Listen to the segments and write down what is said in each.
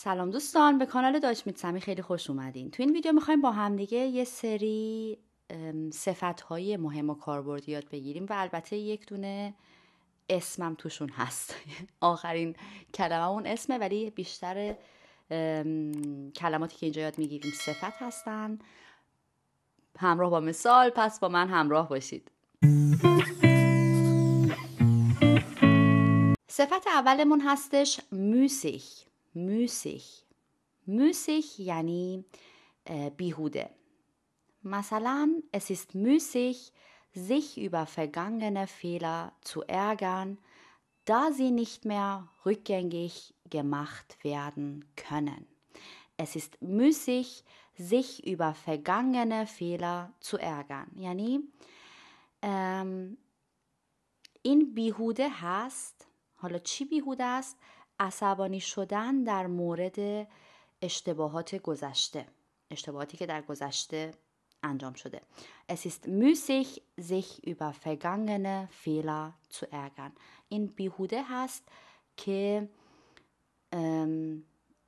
سلام دوستان به کانال داش میتسمی خیلی خوش اومدین تو این ویدیو میخوایم با همدیگه یه سری صفت های مهم و کاربردی یاد بگیریم و البته یک دونه اسمم توشون هست آخرین کلمه اون اسمه ولی بیشتر کلماتی که اینجا یاد میگیریم صفت هستن همراه با مثال پس با من همراه باشید صفت اولمون هستش موسیخ müßig. Müßig, yani äh, Bihude. Masalan, es ist müßig, sich über vergangene Fehler zu ärgern, da sie nicht mehr rückgängig gemacht werden können. Es ist müßig, sich über vergangene Fehler zu ärgern. Yani, ähm, in Bihude hast, حالا چی بیهوده عصبانی شدن در مورد اشتباهات گذشته اشتباهاتی که در گذشته انجام شده اسیست ist müßig sich über vergangene Fehler zu این بیهوده هست که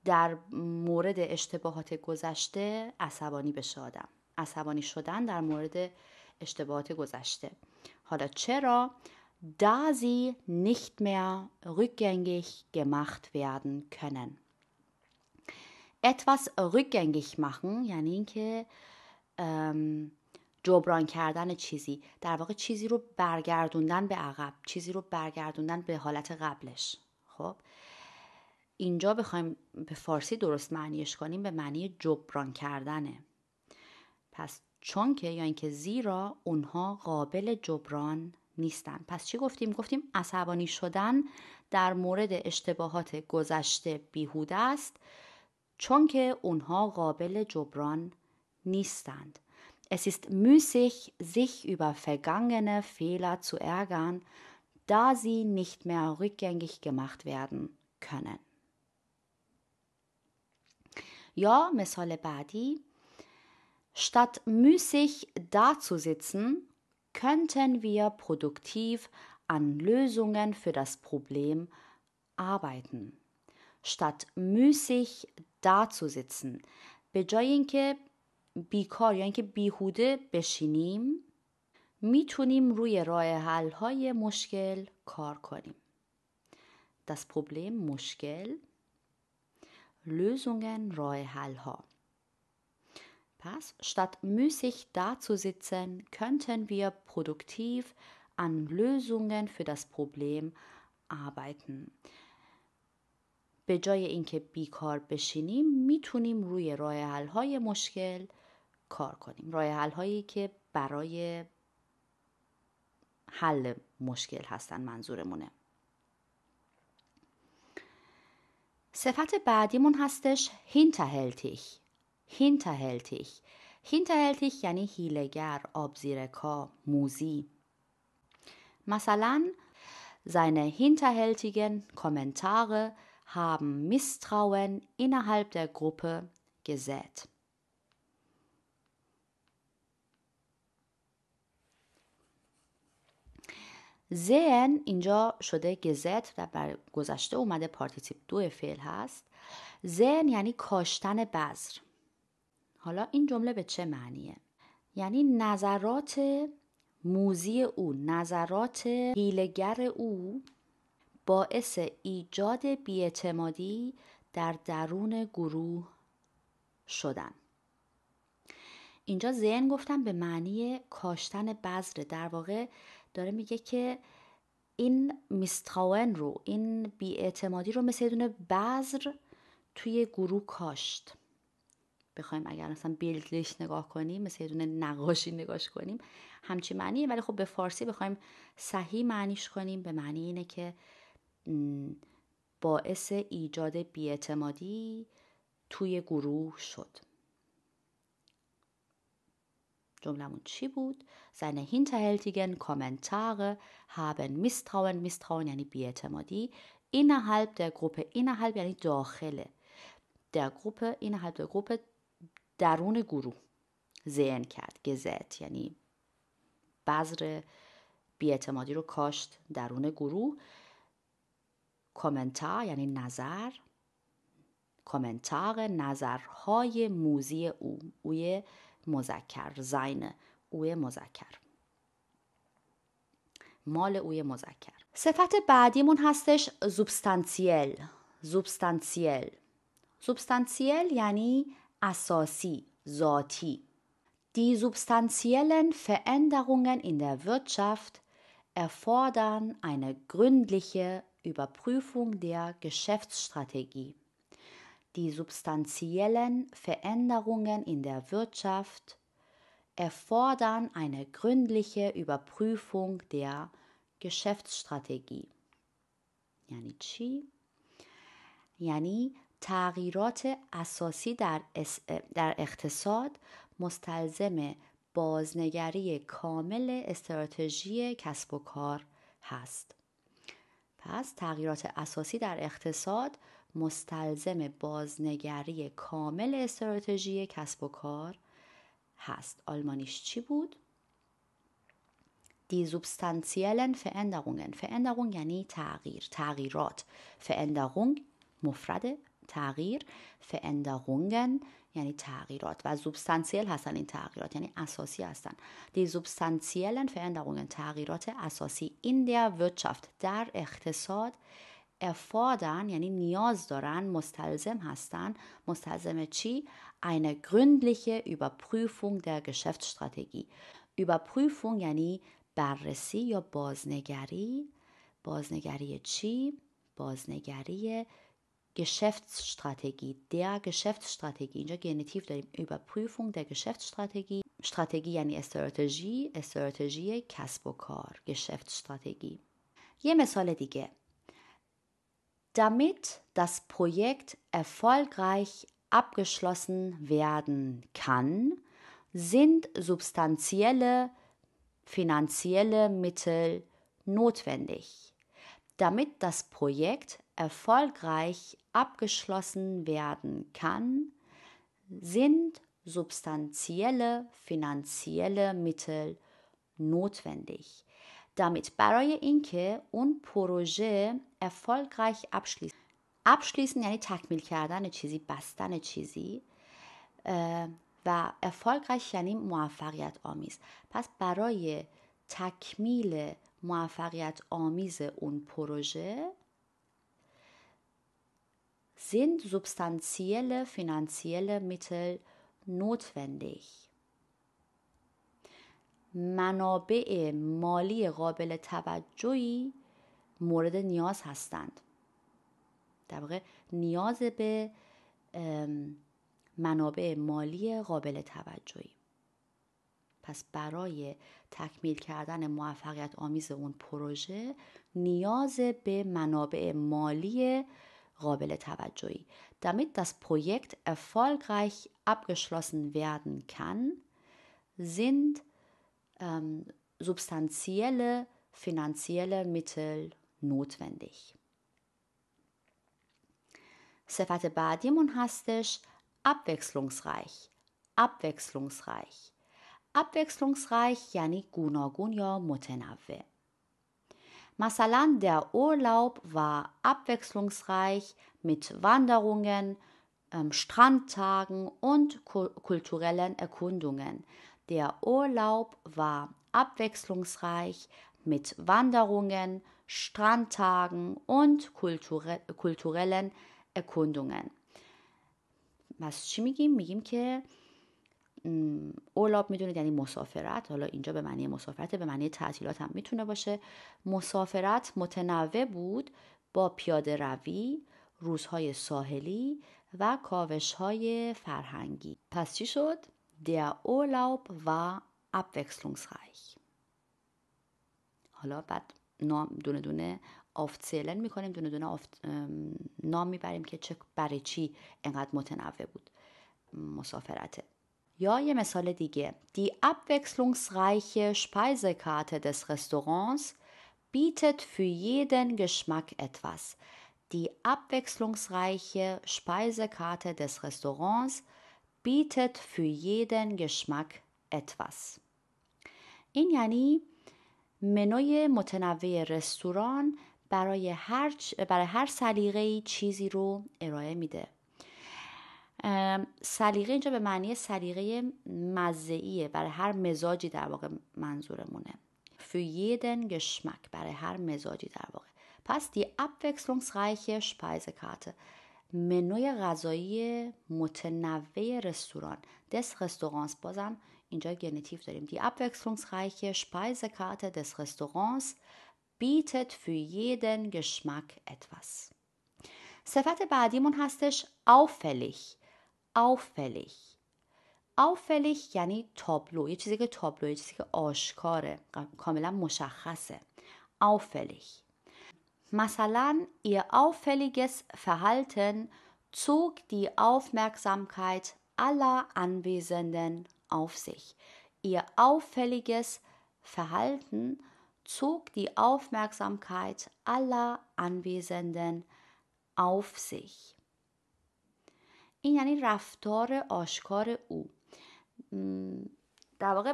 در مورد اشتباهات گذشته عصبانی بشه آدم عصبانی شدن در مورد اشتباهات گذشته حالا چرا da sie nicht mehr rückgängig gemacht werden können. etwas rückgängig machen یعنی اینکه جبران کردن چیزی در واقع چیزی رو برگردوندن به عقب چیزی رو برگردوندن به حالت قبلش خب اینجا بخوایم به فارسی درست معنیش کنیم به معنی جبران کردنه پس چون که یا اینکه زیرا اونها قابل جبران نیستن پس چی گفتیم گفتیم عصبانی شدن در مورد اشتباهات گذشته بیهوده است چون که اونها قابل جبران نیستند Es ist müßig, sich über vergangene Fehler zu ärgern, da sie nicht mehr rückgängig gemacht werden können. Ja, مثال Badi, statt müßig dazusitzen könnten wir produktiv an Lösungen für das Problem arbeiten. Statt müßig dazusitzen, به بیکار یا اینکه بیهوده بشینیم میتونیم روی راه حل های مشکل کار کنیم. Das Problem مشکل Lösungen راه حل ها Pass, statt müßig dazusitzen, könnten wir produktiv an Lösungen für das Problem arbeiten. به جای اینکه بیکار بشینیم میتونیم روی راه حل های مشکل کار کنیم راه حل هایی که برای حل مشکل هستن منظورمونه صفت بعدیمون هستش هینتهلتیخ hinterhältig hinterhältig یعنی هیلگر آبزیرکا موزی مثلا seine hinterhältigen Kommentare haben Misstrauen innerhalb der Gruppe gesät. sehen اینجا شده گزت و بر گذشته اومده پارتیسیپ دو فعل هست زن یعنی کاشتن بذر حالا این جمله به چه معنیه؟ یعنی نظرات موزی او نظرات هیلگر او باعث ایجاد بیاعتمادی در درون گروه شدن اینجا زین گفتم به معنی کاشتن بذر در واقع داره میگه که این میستراون رو این بیاعتمادی رو مثل دونه بذر توی گروه کاشت بخوایم اگر مثلا بیلدلیش نگاه کنیم مثل یه دونه نقاشی نگاش کنیم همچی معنیه ولی خب به فارسی بخوایم صحیح معنیش کنیم به معنی اینه که باعث ایجاد بیاعتمادی توی گروه شد جملمون چی بود؟ seine hinterhältigen Kommentare haben Misstrauen, Misstrauen یعنی بیاعتمادی innerhalb der این innerhalb یعنی داخله در گروه innerhalb der Gruppe درون گروه زین کرد گزت یعنی بذر بیاعتمادی رو کاشت درون گروه کامنتا یعنی نظر کامنتاق نظرهای موزی او اوی مذکر زین اوی مذکر مال اوی مذکر صفت بعدیمون هستش زوبستانسیل زوبستانسیل زوبستانسیل یعنی اساسی، ذاتی. Die substanziellen Veränderungen in der Wirtschaft erfordern eine gründliche Überprüfung der Geschäftsstrategie. Die substanziellen Veränderungen in der Wirtschaft erfordern eine gründliche Überprüfung der Geschäftsstrategie. یعنی تغییرات اساسی در, در اقتصاد مستلزم بازنگری کامل استراتژی کسب و کار هست پس تغییرات اساسی در اقتصاد مستلزم بازنگری کامل استراتژی کسب و کار هست آلمانیش چی بود؟ دی سوبستانسیلن Veränderungen. یعنی تغییر تغییرات فاندرونگ مفرد تغییر فاندرونگن یعنی تغییرات و سوبستانسیل هستن این تغییرات یعنی اساسی هستن دی سوبستانسیلن فاندرونگن تغییرات اساسی این در wirtschaft در اقتصاد افادن یعنی نیاز دارن مستلزم هستن مستلزم چی eine gründliche Überprüfung der Geschäftsstrategie Überprüfung یعنی بررسی یا بازنگری بازنگری چی بازنگری Geschäftsstrategie, der Geschäftsstrategie. der Genitiv der überprüfung der Geschäftsstrategie. Strategie an die Strategie, Strategie, و Geschäftsstrategie. یه مثال دیگه. Damit das Projekt erfolgreich abgeschlossen werden kann, sind substanzielle finanzielle Mittel notwendig. Damit das Projekt erfolgreich abgeschlossen werden kann, sind substanzielle finanzielle Mittel notwendig, damit برای Inke und پروژه erfolgreich abschließen abschließen یعنی تکمیل کردن چیزی بستن چیزی و erfolgreich یعنی موفقیت آمیز پس برای تکمیل موفقیت آمیز اون پروژه sind substanzielle finanzielle Mittel notwendig. منابع مالی قابل توجهی مورد نیاز هستند. در نیاز به منابع مالی قابل توجهی پس برای تکمیل کردن موفقیت آمیز اون پروژه نیاز به منابع مالی قابل توجهی damit das Projekt erfolgreich abgeschlossen werden kann sind ähm, substanzielle finanzielle Mittel notwendig صفت بعدیمون هستش abwechslungsreich abwechslungsreich abwechslungsreich یعنی گوناگون یا Masalan, der Urlaub war abwechslungsreich mit Wanderungen, ähm, Strandtagen und kulturellen Erkundungen. Der Urlaub war abwechslungsreich mit Wanderungen, Strandtagen und kulturell, kulturellen Erkundungen. پس اولاب میدونید یعنی مسافرت حالا اینجا به معنی مسافرت به معنی تعطیلات هم میتونه باشه مسافرت متنوع بود با پیاده روی روزهای ساحلی و کاوشهای فرهنگی پس چی شد در اولاب و abwechslungsreich حالا بعد نام دونه دونه می میکنیم دونه دونه آفت... نام میبریم که چه برای چی اینقدر متنوع بود مسافرته یا یه مثال دیگه Die abwechslungsreiche Speisekarte des Restaurants bietet für jeden Geschmack etwas. Die abwechslungsreiche Speisekarte des Restaurants bietet für jeden Geschmack etwas. این یعنی منوی متنوع رستوران برای هر برای هر سلیقه‌ای چیزی رو ارائه میده. سلیقه اینجا به معنی سلیقه مزهیه برای هر مزاجی در واقع منظورمونه für jeden برای هر مزاجی در واقع پس die abwechslungsreiche Speisekarte منوی غذایی متنوع رستوران دس رستورانس بازم اینجا گنتیف داریم die abwechslungsreiche Speisekarte des Restaurants bietet für jeden Geschmack etwas صفت بعدیمون هستش auffällig auffällig auffällig یعنی تابلو یه چیزی که تابلو یه چیزی که آشکاره کاملا مشخصه auffällig مثلا ihr auffälliges Verhalten zog die Aufmerksamkeit aller Anwesenden auf sich. Ihr auffälliges Verhalten zog die Aufmerksamkeit aller Anwesenden auf sich. این یعنی رفتار آشکار او در واقع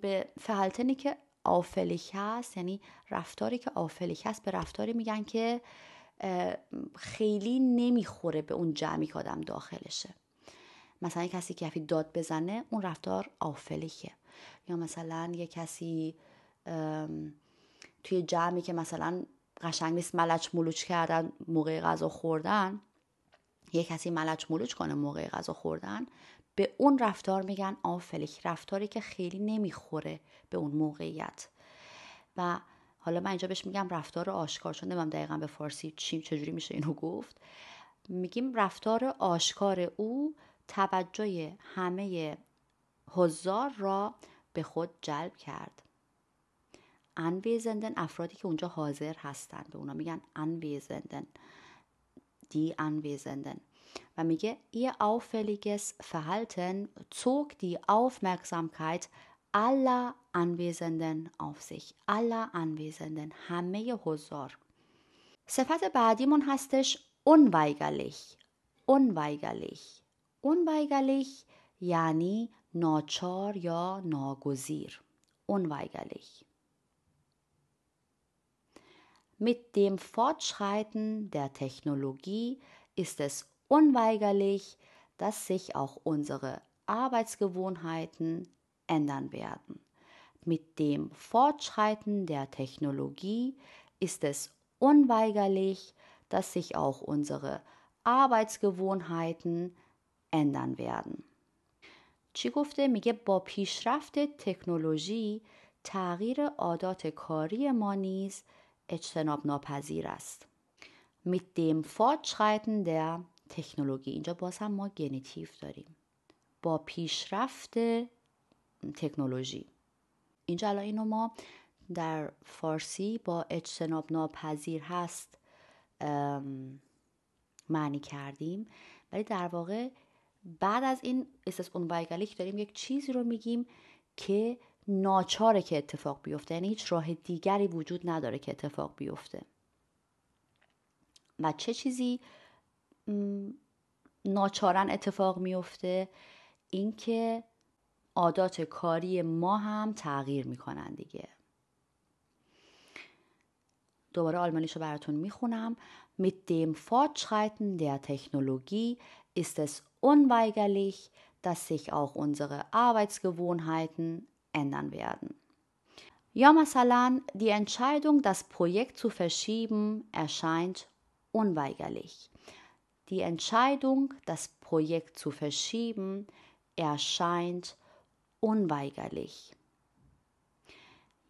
به فهلتنی که آفلیک هست یعنی رفتاری که آفلیک هست به رفتاری میگن که خیلی نمیخوره به اون جمعی که آدم داخلشه مثلا یه کسی که کفی داد بزنه اون رفتار آفلیکه یا مثلا یه کسی توی جمعی که مثلا قشنگ نیست ملچ ملوچ کردن موقع غذا خوردن یه کسی ملچ ملوچ کنه موقع غذا خوردن به اون رفتار میگن آفلیک رفتاری که خیلی نمیخوره به اون موقعیت و حالا من اینجا بهش میگم رفتار آشکار چون نمیم دقیقا به فارسی چی چجوری میشه اینو گفت میگیم رفتار آشکار او توجه همه هزار را به خود جلب کرد انویزندن افرادی که اونجا حاضر هستند به اونا میگن انویزندن die Anwesenden. Weil ihr auffälliges Verhalten zog die Aufmerksamkeit aller Anwesenden auf sich. aller Anwesenden. همه حضار. صفت بعدیمون هستش unweigerlich. Unweigerlich. Unweigerlich یعنی ناچار یا ناگزیر. Unweigerlich. Mit dem Fortschreiten der Technologie ist es unweigerlich, dass sich auch unsere Arbeitsgewohnheiten ändern werden. Mit dem Fortschreiten der Technologie ist es unweigerlich, dass sich auch unsere Arbeitsgewohnheiten ändern werden. چی گفته میگه با پیشرفت تکنولوژی تغییر عادات کاری ما نیز اجتناب ناپذیر است mit dem Fortschreiten der تکنولوژی اینجا باز هم ما گنیتیف داریم با پیشرفت تکنولوژی اینجا الان اینو ما در فارسی با اجتناب ناپذیر هست معنی کردیم ولی در واقع بعد از این اساس اون داریم یک چیزی رو میگیم که ناچاره که اتفاق بیفته یعنی هیچ راه دیگری وجود نداره که اتفاق بیفته و چه چیزی ناچارن اتفاق میفته اینکه عادات کاری ما هم تغییر میکنن دیگه دوباره آلمانیشو رو براتون میخونم Mit dem Fortschreiten der Technologie ist es unweigerlich, dass sich auch unsere Arbeitsgewohnheiten ändern werden. Ja, Masalan, die Entscheidung, das Projekt zu verschieben, erscheint unweigerlich. Die Entscheidung, das Projekt zu verschieben, erscheint unweigerlich.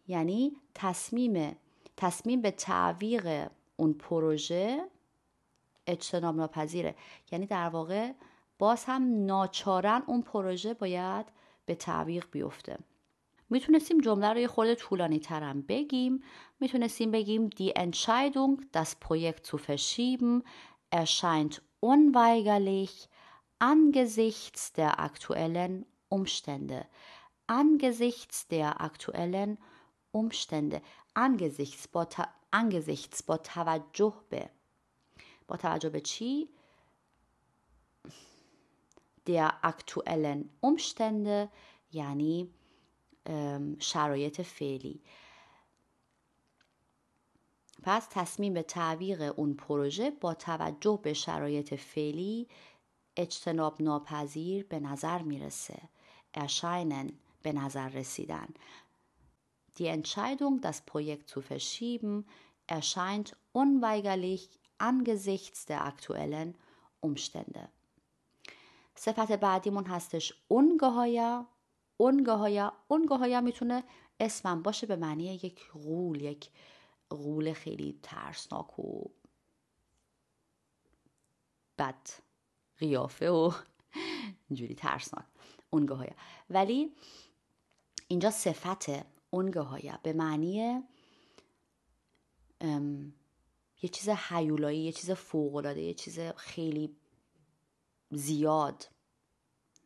Yani, Tasmime, Tasmime Tavire un Proje, پروژه اجتناب pazire. Yani, dar واقع باز هم ناچارن اون پروژه باید به تعویق میتونستیم جمله رو یه خورده طولانی ترم بگیم میتونستیم بگیم die Entscheidung das Projekt zu verschieben erscheint unweigerlich angesichts der aktuellen Umstände angesichts der aktuellen Umstände angesichts با, ت... angesichts با توجه به با توجه به چی der aktuellen Umstände یعنی شرایط فعلی پس تصمیم به تعویق اون پروژه با توجه به شرایط فعلی اجتناب ناپذیر به نظر میرسه erscheinen به نظر رسیدن Die Entscheidung, das Projekt zu verschieben, erscheint unweigerlich angesichts der aktuellen Umstände. صفت بعدیمون هستش ungeheuer اونگاهایا اونگاهایا میتونه اسمم باشه به معنی یک غول یک غول خیلی ترسناک و بد قیافه و اینجوری ترسناک اونگاهایا ولی اینجا صفت اونگاهایا به معنی یه چیز هیولایی یه چیز فوقلاده یه چیز خیلی زیاد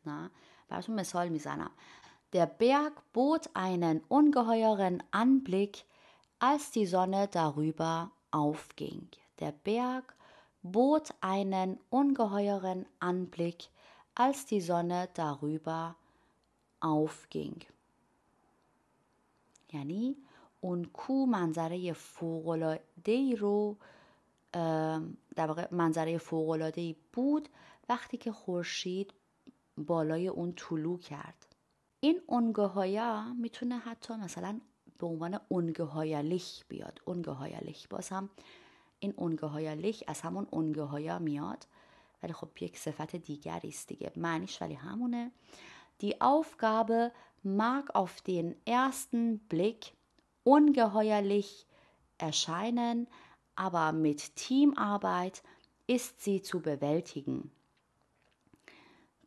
نه براتون مثال میزنم Der Berg bot einen ungeheuren Anblick, als die Sonne darüber aufging. Der Berg bot einen ungeheuren Anblick, als die Sonne darüber aufging. یعنی اون کو منظره فوقلاده ای رو در واقع منظره فوقلاده ای بود وقتی که خورشید بالای اون طلوع کرد این اونگهایا میتونه حتی مثلا به عنوان لیخ بیاد اونگهایلیخ باز هم این لیخ، از همون اونگهایا میاد ولی خب یک صفت دیگری است دیگه معنیش ولی همونه Die Aufgabe mag auf den ersten Blick ungeheuerlich erscheinen, aber mit Teamarbeit ist sie zu bewältigen.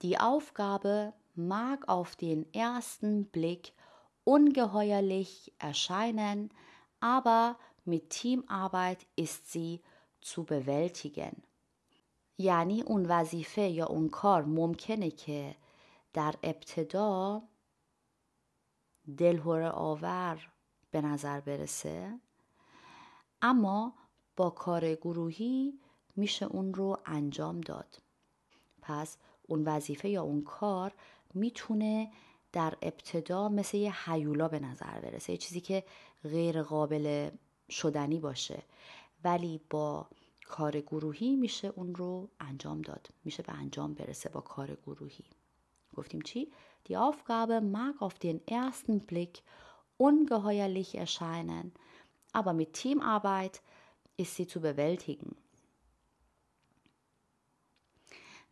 Die Aufgabe mag auf den ersten Blick ungeheuerlich erscheinen, aber mit Teamarbeit ist sie zu bewältigen. یعنی اون وظیفه یا اون کار ممکنه که در ابتدا دلهور آور به نظر برسه اما با کار گروهی میشه اون رو انجام داد پس اون وظیفه یا اون کار میتونه در ابتدا مثل یه هیولا به نظر برسه یه چیزی که غیر قابل شدنی باشه ولی با کار گروهی میشه اون رو انجام داد میشه به انجام برسه با کار گروهی گفتیم چی؟ Die Aufgabe mag auf den ersten Blick ungeheuerlich erscheinen, aber mit Teamarbeit ist sie zu bewältigen.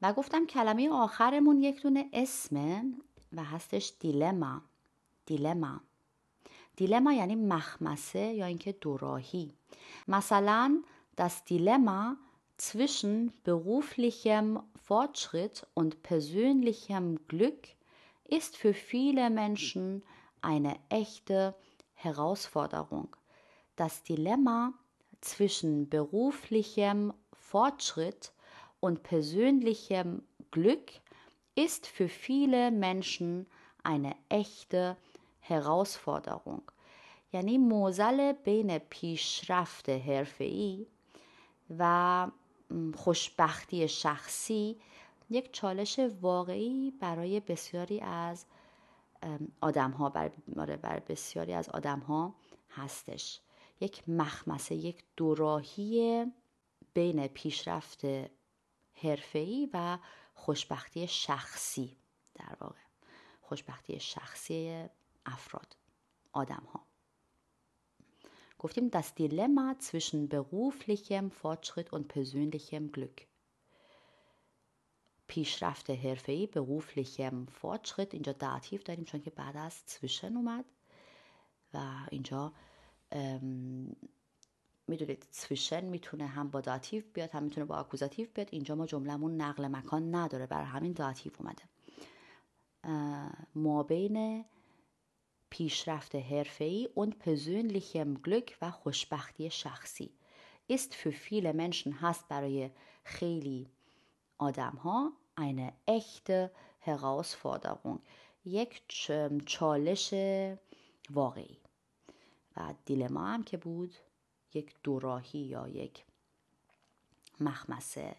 و گفتم کلمه آخرمون یک دونه اسمه و هستش دیلما دیلما دیلما یعنی مخمسه یا اینکه دوراهی مثلا das Dilemma zwischen beruflichem Fortschritt und persönlichem Glück ist für viele Menschen eine echte Herausforderung. Das Dilemma zwischen beruflichem Fortschritt und persönlichem Glück ist für viele Menschen eine echte Herausforderung. یعنی موزل بین پیشرفت حرفه‌ای و خوشبختی شخصی یک چالش واقعی برای بسیاری از آدمها ها آره، بسیاری از آدمها هستش یک مخمسه یک دوراهی بین پیشرفت حرفه‌ای و خوشبختی شخصی در واقع خوشبختی شخصی افراد آدم ها گفتیم دست دیلما zwischen beruflichem Fortschritt und persönlichem Glück پیشرفت حرفه‌ای beruflichem Fortschritt اینجا داتیو داریم چون که بعد از zwischen اومد و اینجا میدونید سویشن میتونه هم با داتیو بیاد هم میتونه با اکوزاتیف بیاد اینجا ما جملهمون نقل مکان نداره بر همین داتیو اومده مابین پیشرفت اون پزون persönlichem گلک و خوشبختی شخصی است فیل viele Menschen هست برای خیلی آدم ها اخت هراس فادرون یک چالش واقعی و دیلما هم که بود یک دوراهی یا یک مخمسه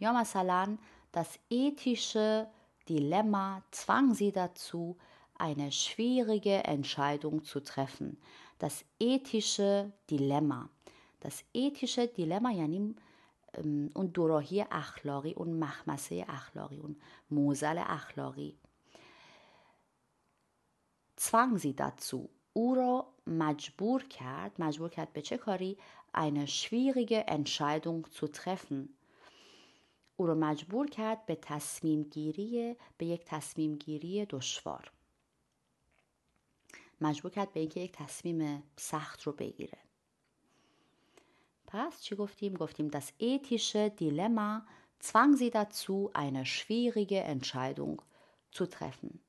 یا مثلا das ethische Dilemma zwang sie dazu, eine schwierige Entscheidung zu treffen. Das ethische Dilemma. Das ethische Dilemma یعنی اون دوراهی اخلاقی اون مخمسه اخلاقی اون موزل اخلاقی zwang sie dazu او مجبور کرد مجبور کرد به چه کاری eine schwierige Entscheidung zu treffen او رو مجبور کرد به تصمیم گیری به یک تصمیم گیری دشوار مجبور کرد به اینکه یک تصمیم سخت رو بگیره پس چی گفتیم گفتیم das ethische Dilemma zwang sie dazu eine schwierige Entscheidung zu treffen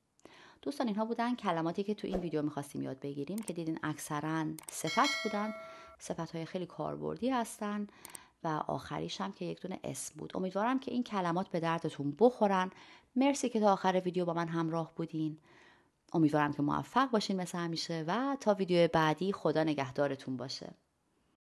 دوستان اینها بودن کلماتی که تو این ویدیو میخواستیم یاد بگیریم که دیدین اکثرا صفت بودن صفت های خیلی کاربردی هستن و آخریش هم که یک دونه اسم بود امیدوارم که این کلمات به دردتون بخورن مرسی که تا آخر ویدیو با من همراه بودین امیدوارم که موفق باشین مثل همیشه و تا ویدیو بعدی خدا نگهدارتون باشه